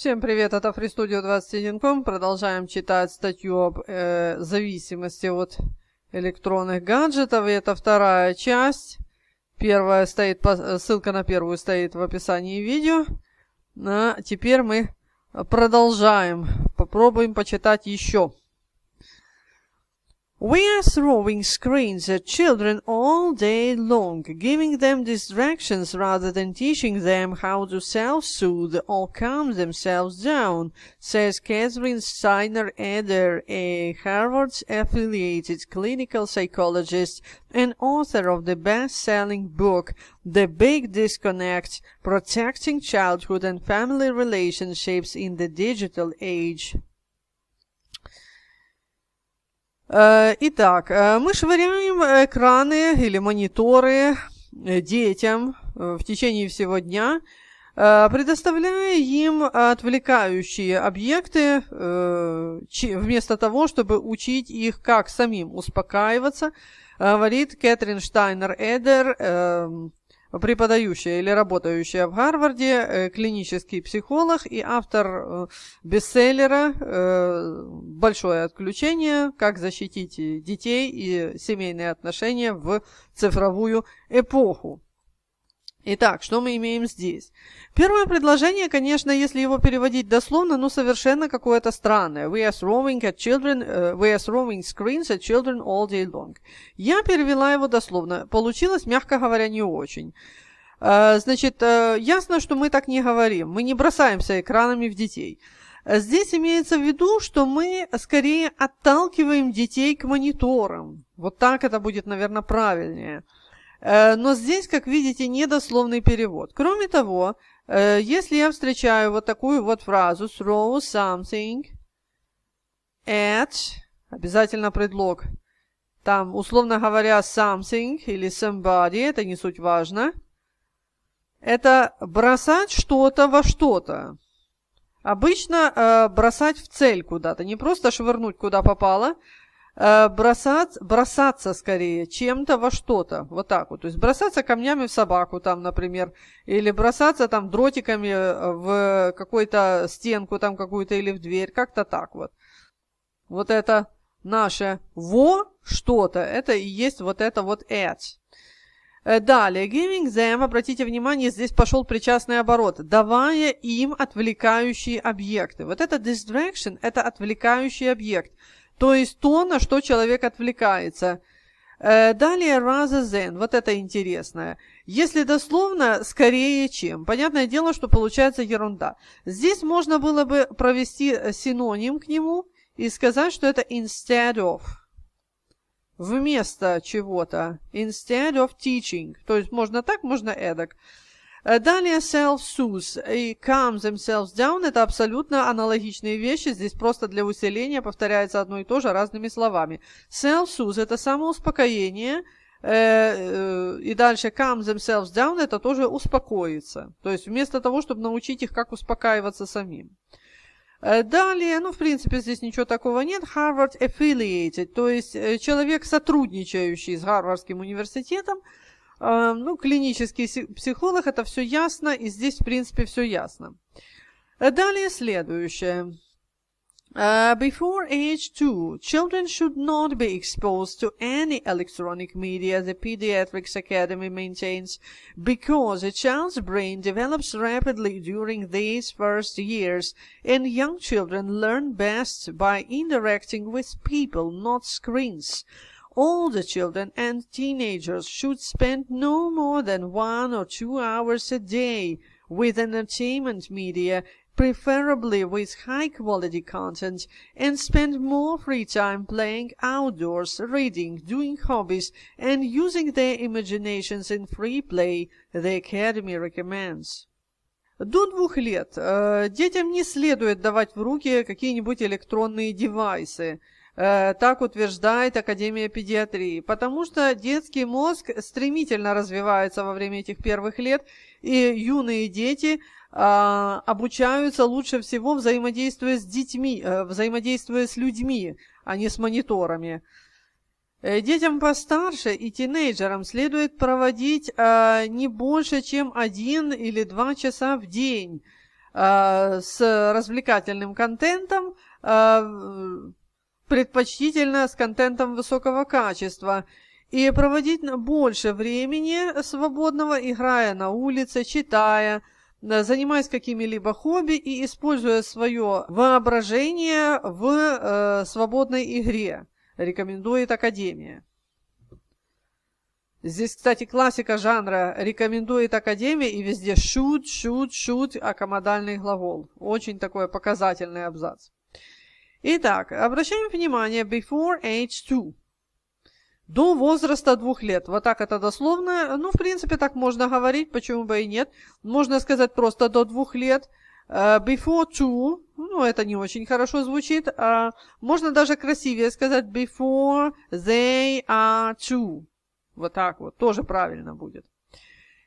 Всем привет, это FreeStudio 21.com. Продолжаем читать статью об э, зависимости от электронных гаджетов. И это вторая часть. Первая стоит, э, ссылка на первую стоит в описании видео. А теперь мы продолжаем. Попробуем почитать еще. We are throwing screens at children all day long, giving them distractions rather than teaching them how to self-soothe or calm themselves down, says Catherine Steiner Eder, a Harvard-affiliated clinical psychologist and author of the best-selling book, The Big Disconnect, Protecting Childhood and Family Relationships in the Digital Age. Э, итак, э, мы швыряем экраны или мониторы э, детям в течение всего дня, предоставляя им отвлекающие объекты, вместо того, чтобы учить их, как самим успокаиваться, говорит Кэтрин Штайнер-Эдер, эм, преподающая или работающая в Гарварде, э, клинический психолог и автор э, бестселлера э, «Большое отключение. Как защитить детей и семейные отношения в цифровую эпоху». Итак, что мы имеем здесь? Первое предложение, конечно, если его переводить дословно, ну совершенно какое-то странное. We are throwing at children, uh, we are throwing screens at children all day long. Я перевела его дословно. Получилось, мягко говоря, не очень. Э, значит, э, ясно, что мы так не говорим. Мы не бросаемся экранами в детей. Здесь имеется в виду, что мы скорее отталкиваем детей к мониторам. Вот так это будет, наверное, правильнее. Э, но здесь, как видите, недословный перевод. Кроме того, э, если я встречаю вот такую вот фразу throw something at, обязательно предлог, там, условно говоря, something или somebody, это не суть важно, это бросать что-то во что-то. Обычно э, бросать в цель куда-то, не просто швырнуть куда попало, Э, бросать, бросаться скорее чем-то во что-то, вот так вот. То есть бросаться камнями в собаку там, например, или бросаться там дротиками э, в какую-то стенку там какую-то или в дверь, как-то так вот. Вот это наше «во» что-то, это и есть вот это вот «at». Э, далее, giving them, обратите внимание, здесь пошел причастный оборот, давая им отвлекающие объекты. Вот это distraction – это отвлекающий объект – то есть то, на что человек отвлекается. Э, далее rather than, вот это интересное. Если дословно, скорее чем. Понятное дело, что получается ерунда. Здесь можно было бы провести э, синоним к нему и сказать, что это instead of. Вместо чего-то. Instead of teaching. То есть можно так, можно эдак. Э, далее self-soothe и calm themselves down – это абсолютно аналогичные вещи, здесь просто для усиления повторяется одно и то же разными словами. Self-soothe – это самоуспокоение, э, э, и дальше calm themselves down – это тоже успокоиться. То есть вместо того, чтобы научить их, как успокаиваться самим. Далее, ну, в принципе, здесь ничего такого нет. Harvard affiliated, то есть человек, сотрудничающий с Гарвардским университетом – ну, клинический психолог, это все ясно, и здесь, в принципе, все ясно. Далее следующее. Uh, before age 2, children should not be exposed to any electronic media, the Pediatrics Academy maintains, because a child's brain develops rapidly during these first years, and young children learn best by interacting with people, not screens all the children and teenagers should spend no more than one or two hours a day with entertainment media, preferably with high-quality content, and spend more free time playing outdoors, reading, doing hobbies, and using their imaginations in free play, the Academy recommends. До двух лет э, детям не следует давать в руки какие-нибудь электронные девайсы – Э, так утверждает Академия педиатрии, потому что детский мозг стремительно развивается во время этих первых лет, и юные дети а, обучаются лучше всего взаимодействуя с детьми, э, взаимодействуя с людьми, а не с мониторами. Э, детям постарше и тинейджерам следует проводить а, не больше, чем один или два часа в день а, с развлекательным контентом, предпочтительно с контентом высокого качества, и проводить больше времени свободного, играя на улице, читая, э, занимаясь какими-либо хобби и используя свое воображение в э, свободной игре, рекомендует Академия. Здесь, кстати, классика жанра рекомендует Академия, и везде шут, шут, шут, аккомодальный глагол. Очень такой показательный абзац. Итак, обращаем внимание before age 2. До возраста двух лет. Вот так это дословно. Ну, в принципе, так можно говорить, почему бы и нет. Можно сказать просто до двух лет. Э, before two, ну, это не очень хорошо звучит. А, можно даже красивее сказать before they are two. Вот так вот, тоже правильно будет.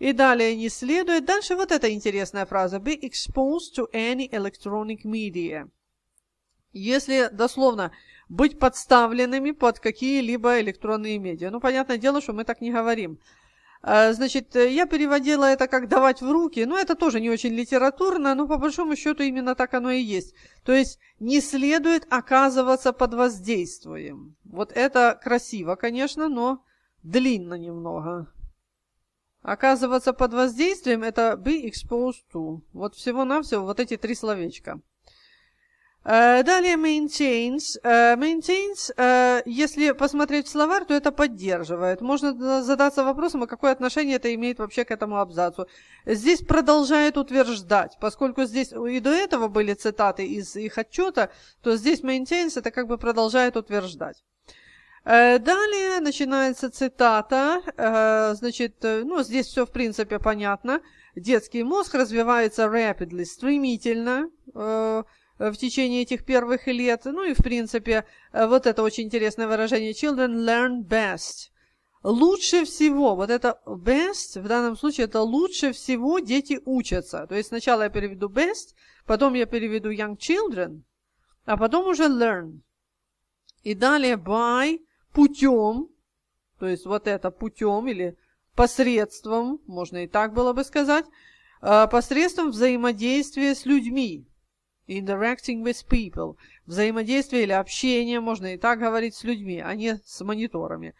И далее не следует. Дальше вот эта интересная фраза. Be exposed to any electronic media если дословно быть подставленными под какие-либо электронные медиа. Ну, понятное дело, что мы так не говорим. А, значит, я переводила это как «давать в руки», но это тоже не очень литературно, но по большому счету именно так оно и есть. То есть не следует оказываться под воздействием. Вот это красиво, конечно, но длинно немного. Оказываться под воздействием – это «be exposed to». Вот всего-навсего вот эти три словечка. Э, далее maintains. Э, maintains, э, если посмотреть в словарь, то это поддерживает. Можно задаться вопросом, а какое отношение это имеет вообще к этому абзацу. Здесь продолжает утверждать, поскольку здесь и до этого были цитаты из их отчета, то здесь maintains это как бы продолжает утверждать. Далее начинается цитата, значит, ну здесь все в принципе понятно. Детский мозг развивается rapidly, стремительно, Э, в течение этих первых лет. Ну и, в принципе, э, вот это очень интересное выражение «children learn best». Лучше всего, вот это best, в данном случае это лучше всего дети учатся. То есть сначала я переведу best, потом я переведу young children, а потом уже learn. И далее by, путем, то есть вот это путем или посредством, можно и так было бы сказать, э, посредством взаимодействия с людьми interacting with people. Взаимодействие или общение, можно и так говорить, с людьми, а не с мониторами.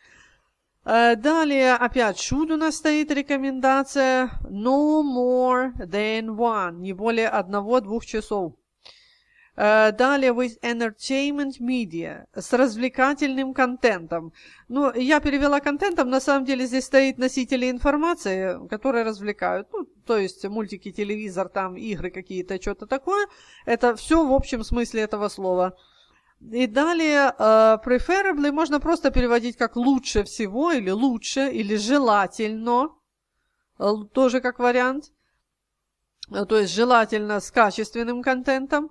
Э, далее опять should у нас стоит рекомендация no more than one, не более одного-двух часов. Э, далее with entertainment media, с развлекательным контентом. Ну, я перевела контентом, на самом деле здесь стоит носители информации, которые развлекают. Ну, то есть мультики, телевизор, там игры какие-то, что-то такое. Это все в общем смысле этого слова. И далее э, preferably можно просто переводить как лучше всего или лучше или желательно, э, тоже как вариант. Э, то есть желательно с качественным контентом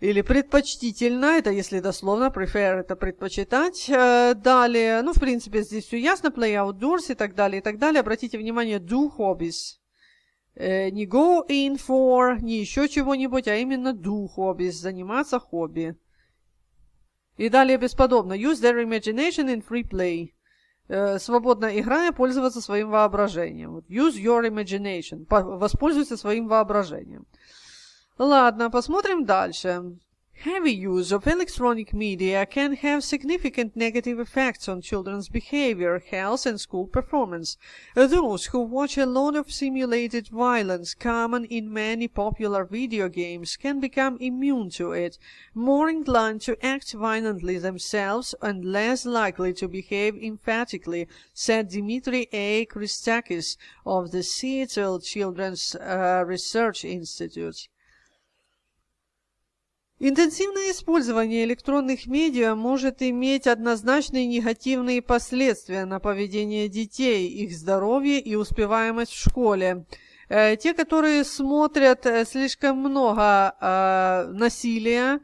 или предпочтительно, это если дословно, prefer это предпочитать. Э, далее, ну, в принципе, здесь все ясно, play outdoors и так далее, и так далее. Обратите внимание, do hobbies. Э, не go in for, не еще чего-нибудь, а именно do hobbies, заниматься хобби. И далее бесподобно. Use their imagination in free play. Э, свободно играя, пользоваться своим воображением. use your imagination. воспользуйся своим воображением. Ладно, посмотрим дальше. Heavy use of electronic media can have significant negative effects on children's behavior, health, and school performance. Those who watch a lot of simulated violence common in many popular video games can become immune to it, more inclined to act violently themselves and less likely to behave emphatically, said Dimitri A. Christakis of the Seattle Children's uh, Research Institute. Интенсивное использование электронных медиа может иметь однозначные негативные последствия на поведение детей, их здоровье и успеваемость в школе. Э, те, которые смотрят э, слишком много э, насилия,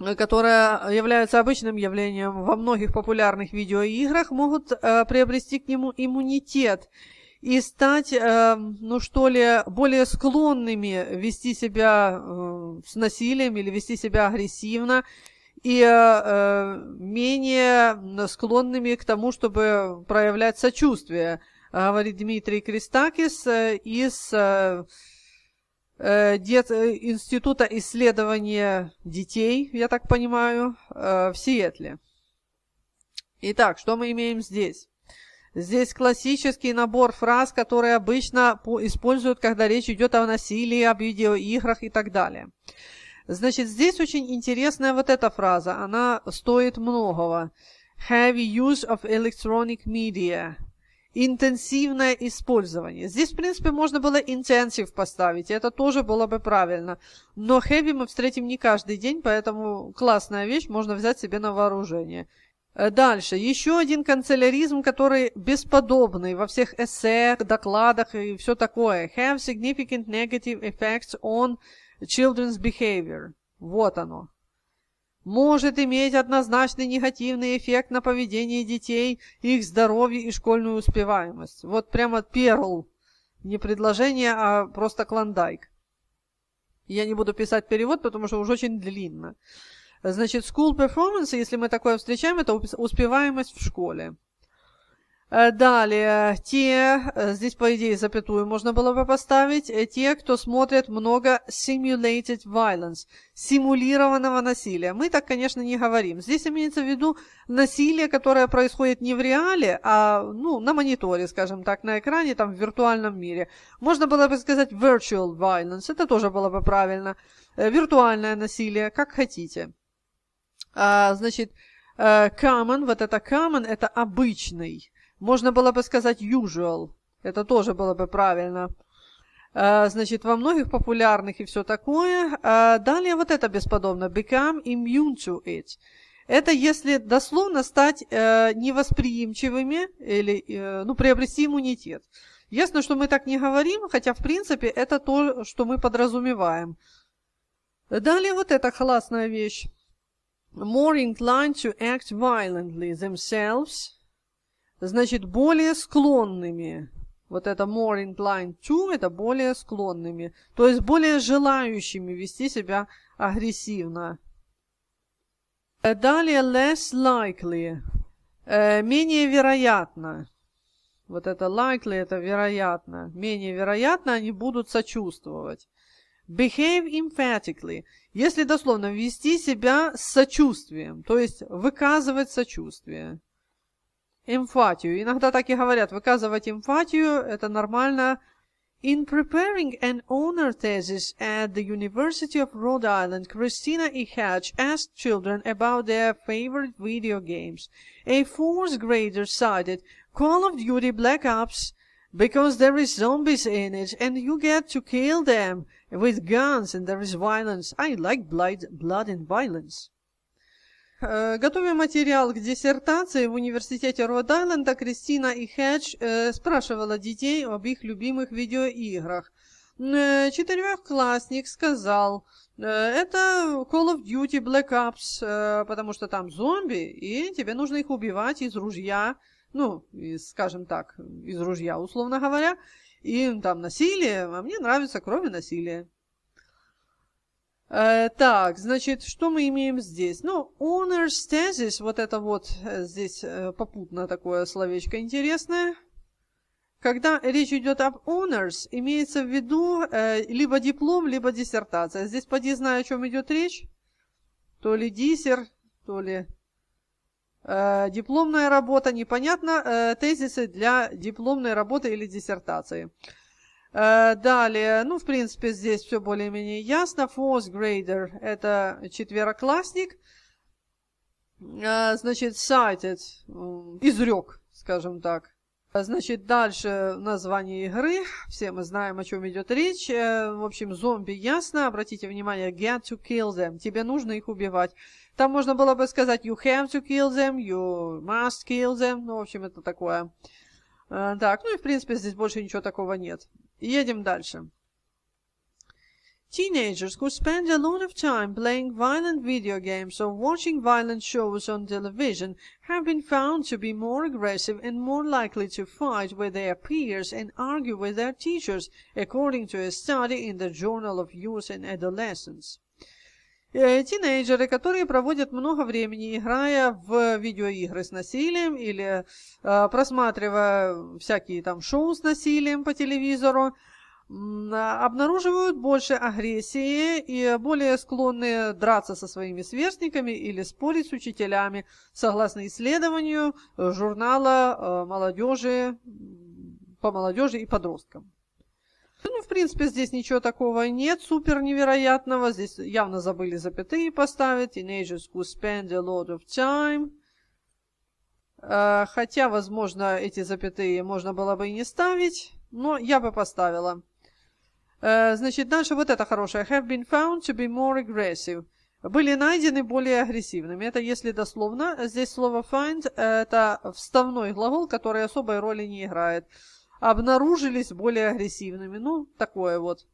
э, которое является обычным явлением во многих популярных видеоиграх, могут э, приобрести к нему иммунитет и стать, э, ну что ли, более склонными вести себя э, с насилием или вести себя агрессивно, и э, менее склонными к тому, чтобы проявлять сочувствие, говорит Дмитрий Кристакис из Института исследования детей, я так понимаю, в Сиэтле. Итак, что мы имеем здесь? Здесь классический набор фраз, которые обычно используют, когда речь идет о насилии, об видеоиграх и так далее. Значит, здесь очень интересная вот эта фраза. Она стоит многого. Heavy use of electronic media. Интенсивное использование. Здесь, в принципе, можно было интенсив поставить. Это тоже было бы правильно. Но heavy мы встретим не каждый день, поэтому классная вещь, можно взять себе на вооружение. Э, дальше. Еще один канцеляризм, который бесподобный во всех эссе, докладах и все такое. Have significant negative effects on children's behavior. Вот оно. Может иметь однозначный негативный эффект на поведение детей, их здоровье и школьную успеваемость. Вот прямо перл. Не предложение, а просто клондайк. Я не буду писать перевод, потому что уже очень длинно. Значит, school performance, если мы такое встречаем, это успеваемость в школе. Э, далее, те, э, здесь по идее запятую можно было бы поставить, э, те, кто смотрит много simulated violence, симулированного насилия. Мы так, конечно, не говорим. Здесь имеется в виду насилие, которое происходит не в реале, а ну, на мониторе, скажем так, на экране, там в виртуальном мире. Можно было бы сказать virtual violence, это тоже было бы правильно. Виртуальное насилие, как хотите. А, значит, э, common, вот это common, это обычный. Можно было бы сказать usual. Это тоже было бы правильно. Э, значит, во многих популярных и все такое. Э, далее вот это бесподобно. Become immune to it. Это если дословно стать э, невосприимчивыми или э, ну, приобрести иммунитет. Ясно, что мы так не говорим, хотя в принципе это то, что мы подразумеваем. Далее вот эта классная вещь more inclined to act violently themselves, значит, более склонными. Вот это more inclined to, это более склонными, то есть более желающими вести себя агрессивно. Э, далее less likely, э, менее вероятно. Вот это likely, это вероятно. Менее вероятно они будут сочувствовать. Behave emphatically. Если дословно вести себя с сочувствием, то есть выказывать сочувствие. Эмфатию. Иногда так и говорят, выказывать эмфатию – это нормально. In preparing an honor thesis at the University of Rhode Island, Christina E. Hatch asked children about their favorite video games. A fourth grader cited Call of Duty Black Ops because there is zombies in it and you get to kill them. with guns and there is violence. I like blood, blood and violence. Э, Готовя материал к диссертации в университете Род-Айленда, Кристина и Хедж э, спрашивала детей об их любимых видеоиграх. Э, Четырехклассник сказал, это Call of Duty Black Ops, потому что там зомби, и тебе нужно их убивать из ружья, ну, скажем так, из ружья, условно говоря, и там насилие, а мне нравится, кроме насилия. Э, так, значит, что мы имеем здесь? Ну, honors thesis, вот это вот э, здесь э, попутно такое словечко интересное. Когда речь идет об honors, имеется в виду э, либо диплом, либо диссертация. Здесь поди знаю, о чем идет речь. То ли диссер, то ли Э, дипломная работа, непонятно, э, тезисы для дипломной работы или диссертации. Э, далее, ну, в принципе, здесь все более-менее ясно. Fourth grader – это четвероклассник. Значит, cited – изрек, скажем так. Значит, дальше название игры. Все мы знаем, о чем идет речь. В общем, зомби ясно. Обратите внимание, get to kill them. Тебе нужно их убивать. Там можно было бы сказать «you have to kill them», «you must kill them», ну, в общем, это такое. Э, так, ну и в принципе здесь больше ничего такого нет. Едем дальше. Teenagers who spend a lot of time playing violent video games or watching violent shows on television have been found to be more aggressive and more likely to fight with their peers and argue with their teachers, according to a study in the Journal of Youth and Adolescence. Э, тинейджеры, которые проводят много времени, играя в видеоигры с насилием или э, просматривая всякие там шоу с насилием по телевизору, обнаруживают больше агрессии и более склонны драться со своими сверстниками или спорить с учителями, согласно исследованию журнала э, молодежи по молодежи и подросткам принципе, здесь ничего такого нет супер невероятного. Здесь явно забыли запятые поставить. Teenagers who spend a lot of time. Э, хотя, возможно, эти запятые можно было бы и не ставить, но я бы поставила. Э, значит, дальше вот это хорошее. Have been found to be more aggressive. Были найдены более агрессивными. Это если дословно. Здесь слово find – это вставной глагол, который особой роли не играет обнаружились более агрессивными. Ну, такое вот.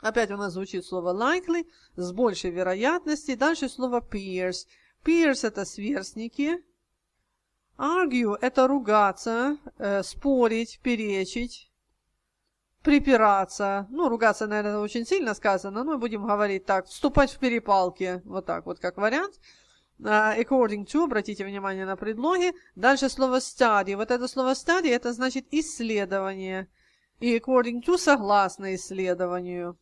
Опять у нас звучит слово likely с большей вероятностью. Дальше слово peers. Peers – это сверстники. Argue – это ругаться, э, спорить, перечить, припираться. Ну, ругаться, наверное, очень сильно сказано, но будем говорить так. Вступать в перепалки, вот так вот как вариант – Э, according to, обратите внимание на предлоги. Дальше слово study. Вот это слово study, это значит исследование. И according to согласно исследованию.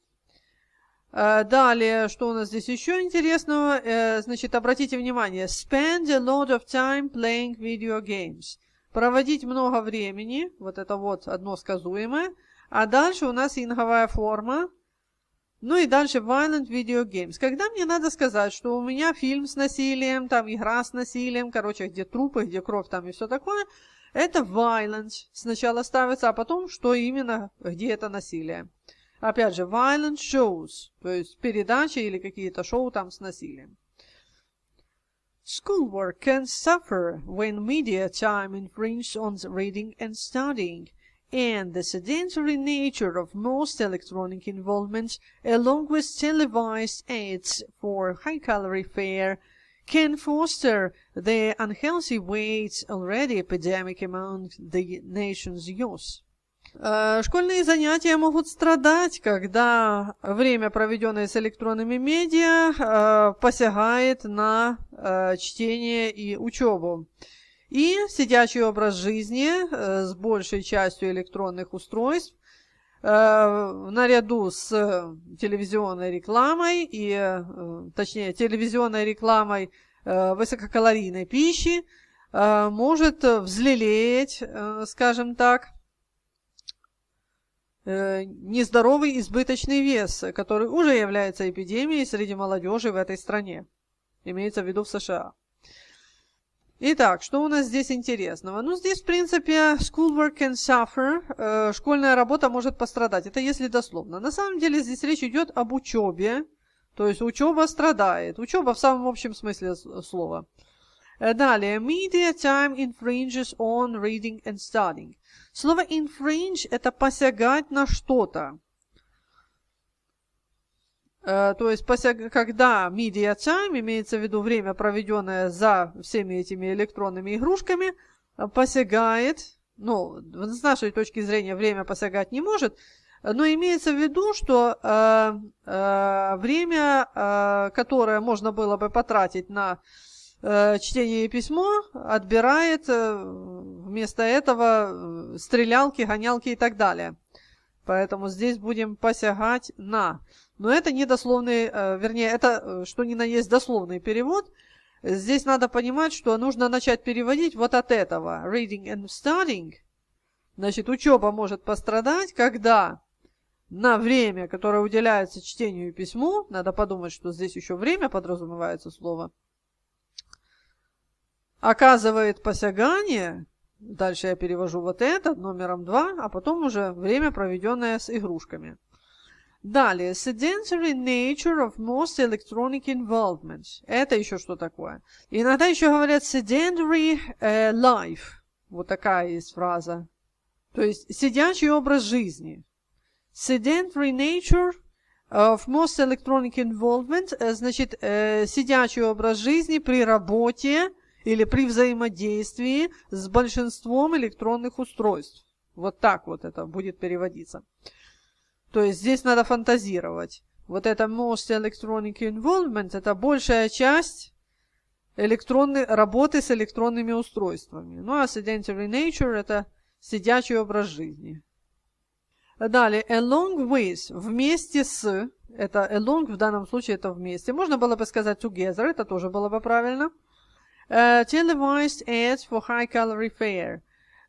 Э, далее, что у нас здесь еще интересного? Э, значит, обратите внимание, spend a lot of time playing video games. Проводить много времени, вот это вот одно сказуемое. А дальше у нас инговая форма, ну и дальше violent video games. Когда мне надо сказать, что у меня фильм с насилием, там игра с насилием, короче, где трупы, где кровь там и все такое, это violence сначала ставится, а потом, что именно, где это насилие. Опять же, violent shows, то есть передачи или какие-то шоу там с насилием. Schoolwork can suffer when media time infringes on reading and studying – and the sedentary nature of most electronic involvements, along with televised ads for high-calorie fare, can foster the unhealthy weight already epidemic among the nation's youth. Школьные занятия могут страдать, когда время, проведенное с электронными медиа, посягает на чтение и учебу. И сидячий образ жизни э, с большей частью электронных устройств э, наряду с э, телевизионной рекламой и, точнее, телевизионной рекламой высококалорийной пищи может взлелеять, скажем так, нездоровый избыточный вес, который уже является эпидемией среди молодежи в этой стране. Имеется в виду в США. Итак, что у нас здесь интересного? Ну, здесь, в принципе, schoolwork can suffer, э, школьная работа может пострадать. Это если дословно. На самом деле здесь речь идет об учебе, то есть учеба страдает. Учеба в самом общем смысле слова. Э, далее, media time infringes on reading and studying. Слово infringe – это посягать на что-то. Э, то есть, когда media time, имеется в виду время, проведенное за всеми этими электронными игрушками, э, посягает, ну, с нашей точки зрения время посягать не может, но имеется в виду, что э, э, время, э, которое можно было бы потратить на э, чтение письма, отбирает э, вместо этого э, стрелялки, гонялки и так далее. Поэтому здесь будем посягать на... Но это не дословный, э, вернее, это э, что ни на есть дословный перевод. Здесь надо понимать, что нужно начать переводить вот от этого. Reading and studying. Значит, учеба может пострадать, когда на время, которое уделяется чтению и письму, надо подумать, что здесь еще время подразумевается слово, оказывает посягание, дальше я перевожу вот этот, номером 2, а потом уже время, проведенное с игрушками. Далее, sedentary nature of most electronic involvement. Это еще что такое? Иногда еще говорят sedentary э, life. Вот такая есть фраза. То есть сидячий образ жизни. Sedentary nature of most electronic involvement, э, значит, э, сидячий образ жизни при работе или при взаимодействии с большинством электронных устройств. Вот так вот это будет переводиться. То есть здесь надо фантазировать. Вот это most electronic involvement, это большая часть электронной работы с электронными устройствами. Ну а sedentary nature это сидячий образ жизни. Далее, along with, вместе с, это along в данном случае это вместе, можно было бы сказать together, это тоже было бы правильно. Uh, televised ads for high calorie fare.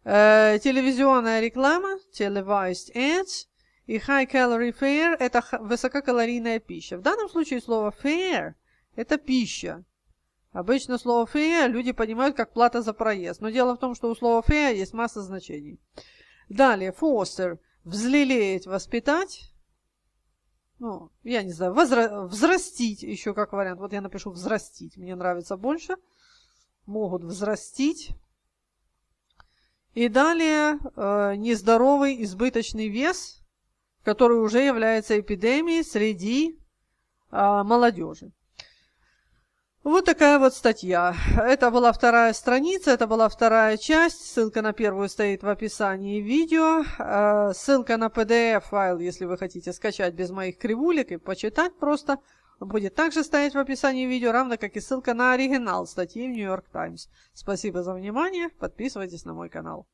Uh, телевизионная реклама, televised ads – и high-calorie fare – это высококалорийная пища. В данном случае слово fare – это пища. Обычно слово fare люди понимают как плата за проезд. Но дело в том, что у слова fare есть масса значений. Далее, foster – взлелеять, воспитать. Ну, я не знаю, возра... взрастить еще как вариант. Вот я напишу взрастить, мне нравится больше. Могут взрастить. И далее э, нездоровый избыточный вес – который уже является эпидемией среди а, молодежи. Вот такая вот статья. Это была вторая страница, это была вторая часть. Ссылка на первую стоит в описании видео. А, ссылка на PDF-файл, если вы хотите скачать без моих кривулек и почитать просто, будет также стоять в описании видео, равно как и ссылка на оригинал статьи в New York Times. Спасибо за внимание, подписывайтесь на мой канал.